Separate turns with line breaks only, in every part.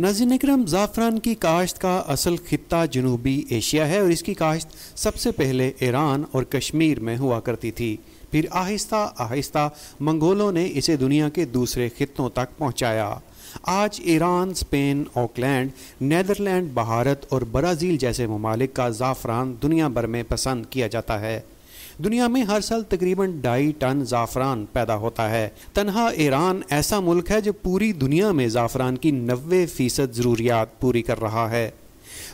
नाजिन इक्रम ज़ाफ़रान की काश्त का असल खत्ता जनूबी एशिया है और इसकी काश्त सबसे पहले ईरान और कश्मीर में हुआ करती थी फिर आहिस्ता आहिस्ता मंगोलों ने इसे दुनिया के दूसरे खत्ों तक पहुँचाया आज Iran Spain Auckland Netherland Bharat और ब्राज़ील जैसे ममालिक का ज़ाफ़रान दुनिया भर में पसंद किया जाता है दुनिया में हर साल तकरीबन ढाई टन ज़ाफ़रान पैदा होता है तनहा ईरान ऐसा मुल्क है जो पूरी दुनिया में ज़ाफ़रान की नबे फ़ीसद ज़रूरियात पूरी कर रहा है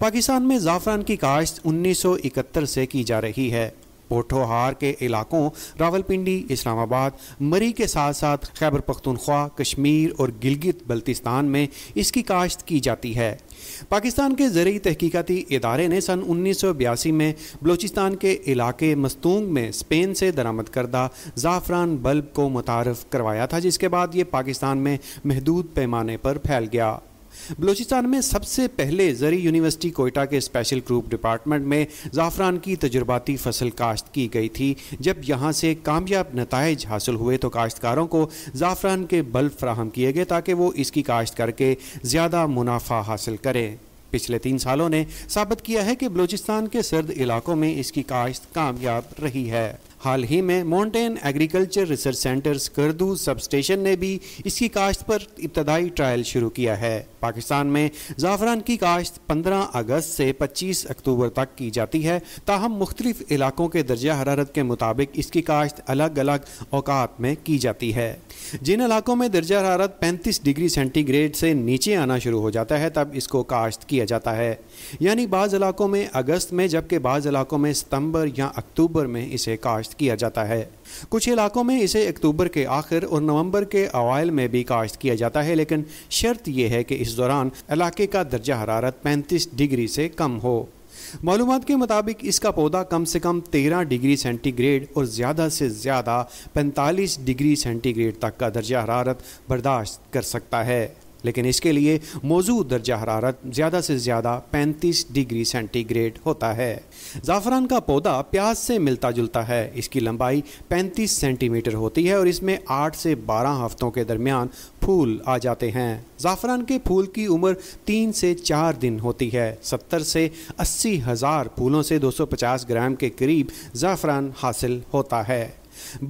पाकिस्तान में ज़ाफ़रान की काश्त 1971 से की जा रही है पोठोहार के इलाकों रावलपिंडी इस्लामाबाद मरी के साथ साथ खैबर पख्तनख्वा कश्मीर और गिलगित बल्तिस्तान में इसकी काश्त की जाती है पाकिस्तान के ज़रिए तहकीकती इदारे ने सन उन्नीस सौ बयासी में बलूचिस्तान के इलाके मस्तूंग में स्पेन से दरामद करदा ज़ाफ़रान बल्ब को मुतारफ़ करवाया था जिसके बाद ये पाकिस्तान में महदूद पैमाने पर फैल गया बलूचिस्तान में सबसे पहले ज़री यूनिवर्सिटी कोयटा के स्पेशल ग्रुप डिपार्टमेंट में ज़ाफ़रान की तजुर्बाती फसल काश्त की गई थी जब यहाँ से कामयाब नतज हासिल हुए तो काश्तकारों को ज़ाफ़रान के बल्ब फ्राहम किए गए ताकि वो इसकी काश्त करके ज़्यादा मुनाफा हासिल करें पिछले तीन सालों ने साबित किया है कि बलूचिस्तान के सर्द इलाकों में इसकी काश्त कामयाब रही है हाल ही में माउंटेन एग्रीकल्चर रिसर्च सेंटर करदू सब स्टेशन ने भी इसकी काश्त पर इब्तदाई ट्रायल शुरू किया है पाकिस्तान में ज़ाफ़रान की काश्त 15 अगस्त से 25 अक्टूबर तक की जाती है ताहम मुख्तलिफ इलाकों के दर्जा हरारत के मुताबिक इसकी काश्त अलग अलग अवकात में की जाती है जिन इलाकों में दर्जा हरारत 35 डिग्री सेंटीग्रेड से नीचे आना शुरू हो जाता है तब इसको काश्त किया जाता है यानी बाज़ इलाकों में अगस्त में जबकि बाज़ इलाकों में सितंबर या अक्टूबर में इसे काश्त किया जाता है कुछ इलाकों में इसे अक्टूबर के आखिर और नवंबर के अवैल में भी काश्त किया जाता है लेकिन शर्त यह है कि इस दौरान इलाके का दर्जा हरारत पैंतीस डिग्री से कम हो मालूम के मुताबिक इसका पौधा कम से कम 13 डिग्री सेंटीग्रेड और ज़्यादा से ज़्यादा 45 डिग्री सेंटीग्रेड तक का दर्जा हरारत बर्दाश्त कर सकता है लेकिन इसके लिए मौजूद दर्जा हरारत ज़्यादा से ज़्यादा 35 डिग्री सेंटीग्रेड होता है ज़ाफ़रान का पौधा प्याज से मिलता जुलता है इसकी लंबाई 35 सेंटीमीटर होती है और इसमें 8 से 12 हफ्तों के दरमियान फूल आ जाते हैं ज़ाफ़रान के फूल की उम्र तीन से चार दिन होती है सत्तर से अस्सी हज़ार फूलों से दो ग्राम के करीब ज़ाफ़रान हासिल होता है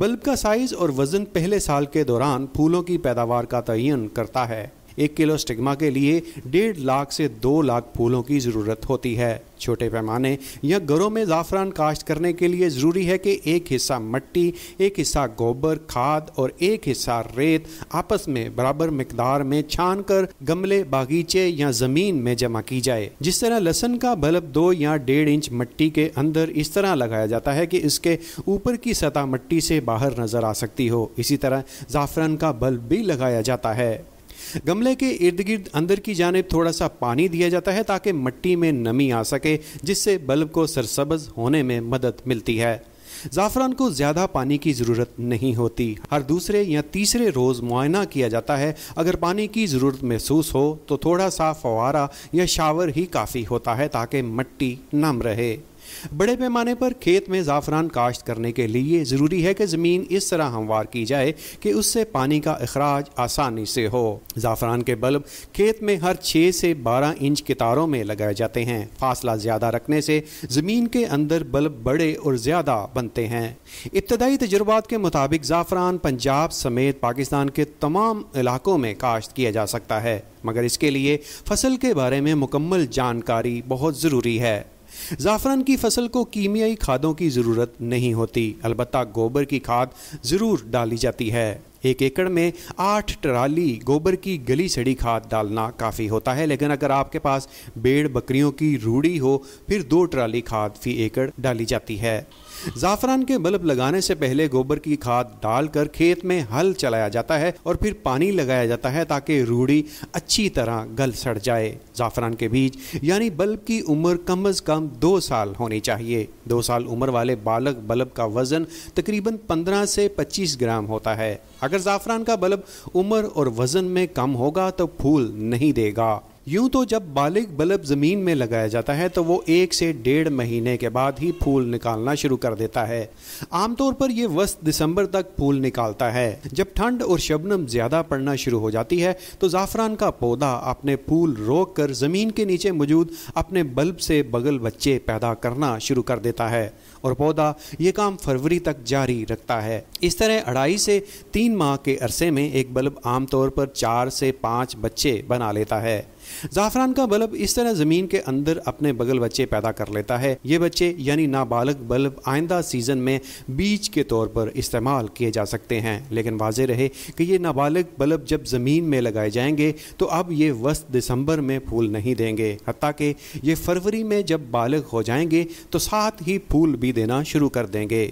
बल्ब का साइज़ और वज़न पहले साल के दौरान फूलों की पैदावार का तयन करता है एक किलो स्टिग्मा के लिए डेढ़ लाख से दो लाख फूलों की ज़रूरत होती है छोटे पैमाने या घरों में ज़ाफ़रान काश्त करने के लिए ज़रूरी है कि एक हिस्सा मट्टी एक हिस्सा गोबर खाद और एक हिस्सा रेत आपस में बराबर मकदार में छान कर गमले बागीचे या ज़मीन में जमा की जाए जिस तरह लहसन का बल्ब दो या डेढ़ इंच मट्टी के अंदर इस तरह लगाया जाता है कि इसके ऊपर की सतह मट्टी से बाहर नज़र आ सकती हो इसी तरह ज़ाफ़रान का बल्ब भी लगाया जाता है गमले के इर्द गिर्द अंदर की जानब थोड़ा सा पानी दिया जाता है ताकि मिट्टी में नमी आ सके जिससे बल्ब को सरसब्ज होने में मदद मिलती है ज़ाफ़रान को ज़्यादा पानी की ज़रूरत नहीं होती हर दूसरे या तीसरे रोज़ मुआयना किया जाता है अगर पानी की ज़रूरत महसूस हो तो थोड़ा सा फवारा या शावर ही काफ़ी होता है ताकि मट्टी नम रहे बड़े पैमाने पर खेत में ज़ाफ़रान काश्त करने के लिए ज़रूरी है कि ज़मीन इस तरह हमवार की जाए कि उससे पानी का अखराज आसानी से हो ज़ाफ़रान के बल्ब खेत में हर छः से बारह इंच के तारों में लगाए जाते हैं फासला ज़्यादा रखने से ज़मीन के अंदर बल्ब बड़े और ज़्यादा बनते हैं इब्तदाई तजुर्बात के मुताबिक ज़ाफ़रान पंजाब समेत पाकिस्तान के तमाम इलाकों में काश्त किया जा सकता है मगर इसके लिए फसल के बारे में मुकम्मल जानकारी बहुत ज़रूरी है ज़ाफ़रान की फसल को कीमियाई खादों की ज़रूरत नहीं होती अलबत् गोबर की खाद ज़रूर डाली जाती है एक एकड़ में आठ ट्राली गोबर की गली सड़ी खाद डालना काफ़ी होता है लेकिन अगर आपके पास भेड़ बकरियों की रूढ़ी हो फिर दो ट्राली खाद फी एकड़ डाली जाती है ज़ाफ़रान के बल्ब लगाने से पहले गोबर की खाद डालकर खेत में हल चलाया जाता है और फिर पानी लगाया जाता है ताकि रूढ़ी अच्छी तरह गल सड़ जाए ज़ाफ़रान के बीज यानी बल्ब की उम्र कम अज़ कम दो साल होनी चाहिए दो साल उम्र वाले बालक बल्ब का वज़न तकरीबन पंद्रह से पच्चीस ग्राम होता है अगर ज़ाफ़रान का बल्ब उम्र और वज़न में कम होगा तो फूल नहीं देगा यूं तो जब बालिग बल्ब ज़मीन में लगाया जाता है तो वो एक से डेढ़ महीने के बाद ही फूल निकालना शुरू कर देता है आमतौर पर यह वस्त दिसंबर तक फूल निकालता है जब ठंड और शबनम ज़्यादा पड़ना शुरू हो जाती है तो ज़ाफ़रान का पौधा अपने फूल रोक कर ज़मीन के नीचे मौजूद अपने बल्ब से बगल बच्चे पैदा करना शुरू कर देता है और पौधा ये काम फरवरी तक जारी रखता है इस तरह अढ़ाई से तीन माह के अरसे में एक बल्ब आमतौर पर चार से पाँच बच्चे बना लेता है ज़ाफ़रान का बल्ब इस तरह ज़मीन के अंदर अपने बगल बच्चे पैदा कर लेता है ये बच्चे यानी नाबालग बल्ब आइंदा सीज़न में बीज के तौर पर इस्तेमाल किए जा सकते हैं लेकिन वाज रहे कि ये नाबालग बल्ब जब ज़मीन में लगाए जाएंगे तो अब ये वस्त दिसंबर में फूल नहीं देंगे हती कि ये फरवरी में जब बालग हो जाएंगे तो साथ ही फूल भी देना शुरू कर देंगे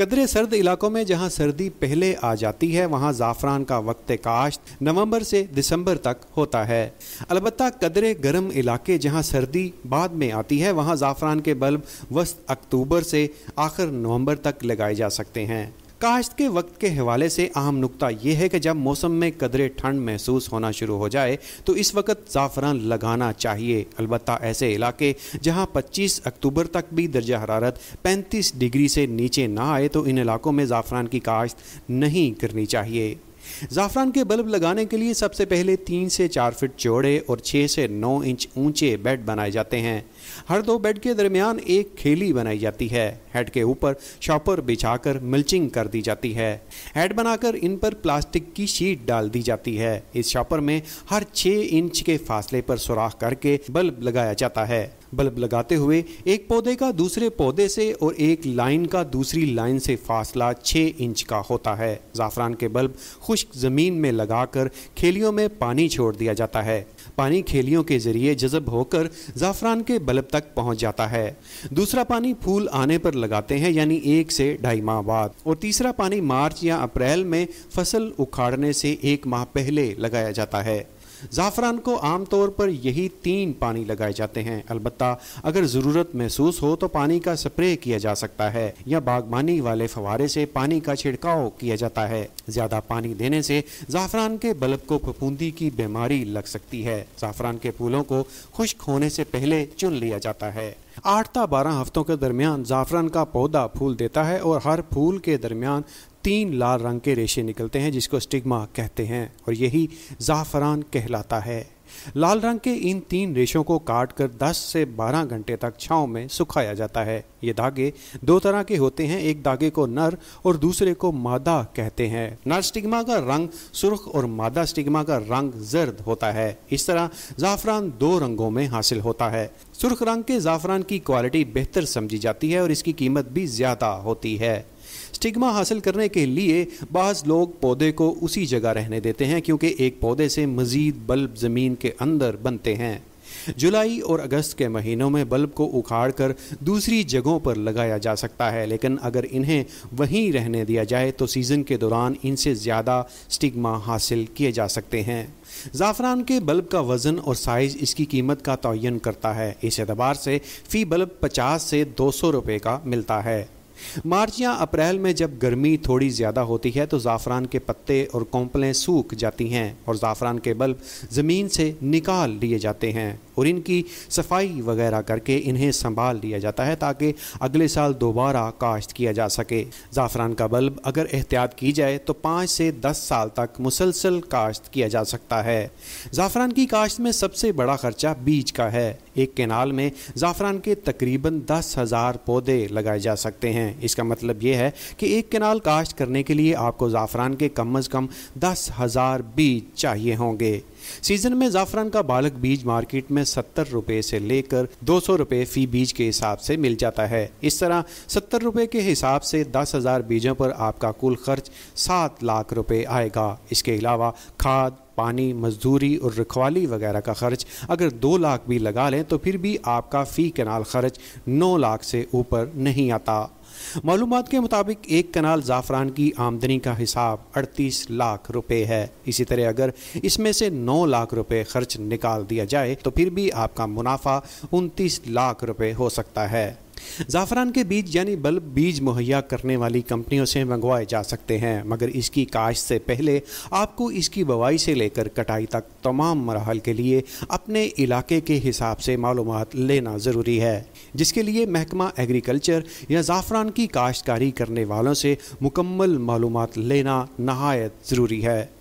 कदरे सर्द इलाकों में जहां सर्दी पहले आ जाती है वहां ज़ाफ़रान का वक्त काश्त नवंबर से दिसंबर तक होता है अलबत् कदरे गर्म इलाके जहां सर्दी बाद में आती है वहां ज़ाफ़रान के बल्ब वस्त अक्टूबर से आखिर नवंबर तक लगाए जा सकते हैं काश्त के वक्त के हवाले से अहम नुकता यह है कि जब मौसम में कदरे ठंड महसूस होना शुरू हो जाए तो इस वक्त ज़ाफ़रान लगाना चाहिए अलबत् ऐसे इलाके जहाँ पच्चीस अक्टूबर तक भी दर्जा हरारत पैंतीस डिग्री से नीचे ना आए तो इन इलाकों में ज़ाफ़रान की काश्त नहीं करनी चाहिए ज़ाफ़रान के बल्ब लगाने के लिए सबसे पहले तीन से चार फिट चौड़े और छः से नौ इंच ऊंचे बेड बनाए जाते हैं हर दो बेड के दरमियान एक खेली बनाई जाती है हेड के ऊपर शॉपर बिछाकर मिल्चिंग कर दी जाती है हेड बनाकर इन पर प्लास्टिक की शीट डाल दी जाती है इस शॉपर में हर छः इंच के फासले पर सुराख करके बल्ब लगाया जाता है बल्ब लगाते हुए एक पौधे का दूसरे पौधे से और एक लाइन का दूसरी लाइन से फासला छः इंच का होता है ज़ाफ़रान के बल्ब खुश्क ज़मीन में लगाकर खेलियों में पानी छोड़ दिया जाता है पानी खेलियों के ज़रिए जज़ब होकर ज़ाफ़रान के बल्ब तक पहुंच जाता है दूसरा पानी फूल आने पर लगाते हैं यानी एक से ढाई माह बाद और तीसरा पानी मार्च या अप्रैल में फसल उखाड़ने से एक माह पहले लगाया जाता है ज़ाफ़रान को आम तौर पर यही तीन पानी लगाए जाते हैं अलबत् अगर ज़रूरत महसूस हो तो पानी का स्प्रे किया जा सकता है या बागबानी वाले फवारे से पानी का छिड़काव किया जाता है ज़्यादा पानी देने से ज़ाफ़रान के बल्ब को फपूंदी की बीमारी लग सकती है ज़ाफ़रान के फूलों को खुश्क होने से पहले चुन लिया जाता है आठ या बारह हफ्तों के दरमियान ज़ाफ़रान का पौधा फूल देता है और हर फूल के दरमियान तीन लाल रंग के रेशे निकलते हैं जिसको स्टिग्मा कहते हैं और यही ज़ाफ़रान कहलाता है लाल रंग के इन तीन रेशों को काट कर 10 से 12 घंटे तक छाँव में सुखाया जाता है ये धागे दो तरह के होते हैं एक धागे को नर और दूसरे को मादा कहते हैं नर स्टिग्मा का रंग सुर्ख और मादा स्टिग्मा का रंग जर्द होता है इस तरह ज़ाफ़रान दो रंगों में हासिल होता है सुर्ख रंग के ज़ाफ़रान की क्वालिटी बेहतर समझी जाती है और इसकी कीमत भी ज़्यादा होती है स्टिग्मा हासिल करने के लिए बाज़ लोग पौधे को उसी जगह रहने देते हैं क्योंकि एक पौधे से मज़ीद बल्ब ज़मीन के अंदर बनते हैं जुलाई और अगस्त के महीनों में बल्ब को उखाड़ कर दूसरी जगहों पर लगाया जा सकता है लेकिन अगर इन्हें वहीं रहने दिया जाए तो सीज़न के दौरान इनसे ज़्यादा स्टिग्मा हासिल किए जा सकते हैं ज़ाफ़रान के बल्ब का वज़न और साइज़ इसकी कीमत का तयन करता है इस एतबार से फ़ी बल्ब 50 से 200 रुपए का मिलता है मार्च या अप्रैल में जब गर्मी थोड़ी ज़्यादा होती है तो ज़ाफ़रान के पत्ते और कोंपलें सूख जाती हैं और ज़ाफ़रान के बल्ब ज़मीन से निकाल लिए जाते हैं और इनकी सफाई वगैरह करके इन्हें संभाल लिया जाता है ताकि अगले साल दोबारा काश्त किया जा सके ज़ाफ़रान का बल्ब अगर एहतियात की जाए तो पाँच से दस साल तक मुसलसल काश्त किया जा सकता है ज़ाफ़रान की काश्त में सबसे बड़ा ख़र्चा बीज का है एक केनाल में ज़ाफ़रान के तकरीबन दस हज़ार पौधे लगाए जा सकते हैं इसका मतलब यह है कि एक केनाल काश्त करने के लिए आपको ज़ाफ़रान के कम अज़ कम दस हज़ार बीज चाहिए होंगे सीजन में ज़ाफ़रान का बालक बीज मार्केट में सत्तर रुपए से लेकर दो सौ रुपए फ़ी बीज के हिसाब से मिल जाता है इस तरह सत्तर रुपए के हिसाब से दस हज़ार बीजों पर आपका कुल खर्च सात लाख रुपए आएगा इसके अलावा खाद पानी मजदूरी और रखवाली वगैरह का खर्च अगर दो लाख भी लगा लें तो फिर भी आपका फ़ी कनाल खर्च नौ लाख से ऊपर नहीं आता मालूम के मुताबिक एक कनाल ज़ाफ़रान की आमदनी का हिसाब अड़तीस लाख रुपये है इसी तरह अगर इसमें से नौ लाख रुपये खर्च निकाल दिया जाए तो फिर भी आपका मुनाफा उनतीस लाख रुपये हो सकता है ज़ाफ़रान के बीज यानी बल्ब बीज मुहैया करने वाली कंपनियों से मंगवाए जा सकते हैं मगर इसकी काश्त से पहले आपको इसकी बवाई से लेकर कटाई तक तमाम मरहल के लिए अपने इलाके के हिसाब से मालूम लेना ज़रूरी है जिसके लिए महकमा एग्रीकल्चर या ज़ाफ़रान की काश्तकारी करने वालों से मुकम्मल मालूम लेना नहायत ज़रूरी है